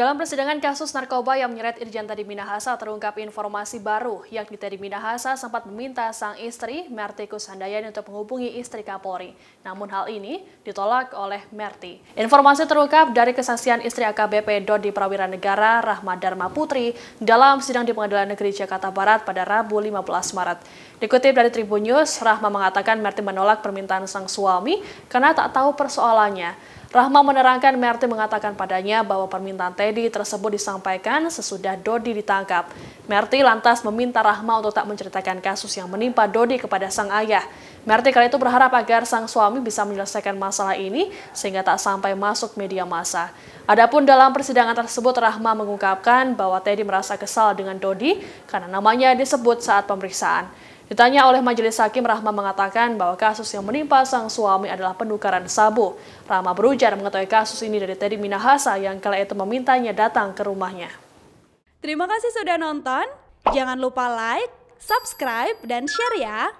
Dalam persidangan kasus narkoba yang menyeret Irjen Teddy Minahasa terungkap informasi baru, yakni Teddy Minahasa sempat meminta sang istri, Merti Kusandayani untuk menghubungi istri Kapolri. Namun hal ini ditolak oleh Merti. Informasi terungkap dari kesaksian istri AKBP Dodi Prawira Negara, Rahma Dharma Putri, dalam sidang di Pengadilan Negeri Jakarta Barat pada Rabu 15 Maret. Dikutip dari Tribun News, Rahma mengatakan Merti menolak permintaan sang suami karena tak tahu persoalannya. Rahma menerangkan Merti mengatakan padanya bahwa permintaan Teddy tersebut disampaikan sesudah Dodi ditangkap. Merti lantas meminta Rahma untuk tak menceritakan kasus yang menimpa Dodi kepada sang ayah. Merti kali itu berharap agar sang suami bisa menyelesaikan masalah ini sehingga tak sampai masuk media massa. Adapun dalam persidangan tersebut Rahma mengungkapkan bahwa Teddy merasa kesal dengan Dodi karena namanya disebut saat pemeriksaan. Ditanya oleh Majelis Hakim, Rahma mengatakan bahwa kasus yang menimpa sang suami adalah penukaran sabu. Rahma berujar mengetahui kasus ini dari Teddy Minahasa yang kala itu memintanya datang ke rumahnya. Terima kasih sudah nonton. Jangan lupa like, subscribe, dan share ya.